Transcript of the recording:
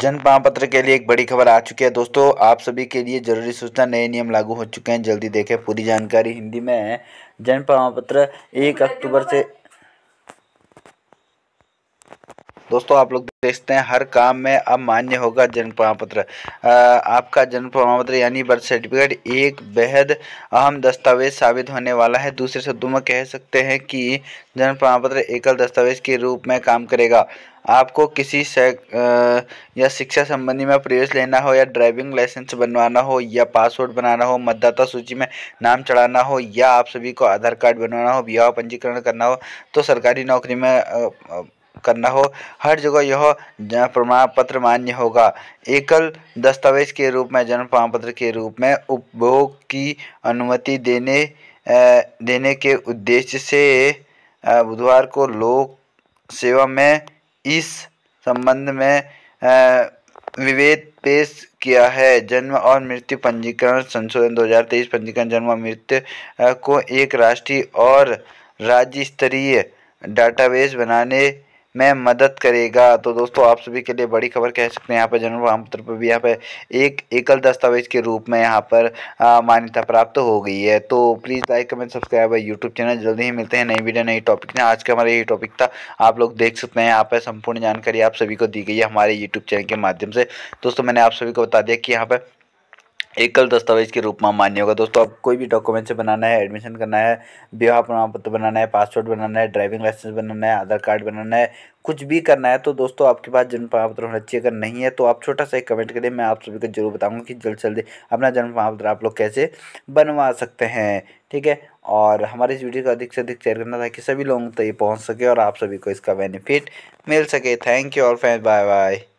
जन प्रमाण के लिए एक बड़ी खबर आ चुकी है दोस्तों आप सभी के लिए जरूरी सूचना नए नियम लागू हो चुके हैं जल्दी देखें पूरी जानकारी हिंदी में है जन प्रमाण पत्र एक अक्टूबर से दोस्तों आप लोग देखते हैं हर काम में अब मान्य होगा जन्म प्रमाण पत्र आपका जन्म प्रमाण पत्र यानी बर्थ सर्टिफिकेट एक बेहद अहम दस्तावेज साबित होने वाला है दूसरे शब्दों में कह सकते हैं कि जन्म प्रमाण पत्र एकल दस्तावेज के रूप में काम करेगा आपको किसी से या शिक्षा संबंधी में प्रवेश लेना हो या ड्राइविंग लाइसेंस बनवाना हो या पासपोर्ट बनाना हो मतदाता सूची में नाम चढ़ाना हो या आप सभी को आधार कार्ड बनवाना हो विवाह पंजीकरण करना हो तो सरकारी नौकरी में करना हो हर जगह यह जन्म प्रमाण पत्र मान्य होगा एकल दस्तावेज के रूप में जन्म प्रमाण पत्र के रूप में उपभोग की अनुमति देने देने के उद्देश्य से बुधवार को लोक सेवा में इस संबंध में विवेद पेश किया है जन्म और मृत्यु पंजीकरण संशोधन 2023 पंजीकरण जन्म और मृत्यु को एक राष्ट्रीय और राज्य स्तरीय डाटाबेस बनाने में मदद करेगा तो दोस्तों आप सभी के लिए बड़ी खबर कह सकते हैं यहाँ पर जन्म प्रमाण पर भी यहाँ पर एक एकल दस्तावेज के रूप में यहाँ पर मान्यता प्राप्त हो गई है तो प्लीज़ लाइक कमेंट सब्सक्राइब है यूट्यूब चैनल जल्दी ही मिलते हैं नई वीडियो नई टॉपिक ने आज का हमारा यही टॉपिक था आप लोग देख सकते हैं यहाँ पर संपूर्ण जानकारी आप सभी को दी गई है हमारे यूट्यूब चैनल के माध्यम से दोस्तों मैंने आप सभी को बता दिया कि यहाँ पर एकल दस्तावेज के रूप में मान्य होगा दोस्तों आप कोई भी डॉक्यूमेंट से बनाना है एडमिशन करना है विवाह प्रमाण पत्र बनाना है पासपोर्ट बनाना है ड्राइविंग लाइसेंस बनाना है आधार कार्ड बनाना है कुछ भी करना है तो दोस्तों आपके पास जन्म प्रमाण पत्र होना चाहिए अगर नहीं है तो आप छोटा सा एक कमेंट करें मैं आप सभी को जरूर बताऊँगा कि जल्द से जल्दी अपना जन्म प्रमाण पत्र आप लोग कैसे बनवा सकते हैं ठीक है और हमारे इस वीडियो को अधिक से अधिक शेयर करना ताकि सभी लोगों तक ये पहुँच सके और आप सभी को इसका बेनिफिट मिल सके थैंक यू और फैंस बाय बाय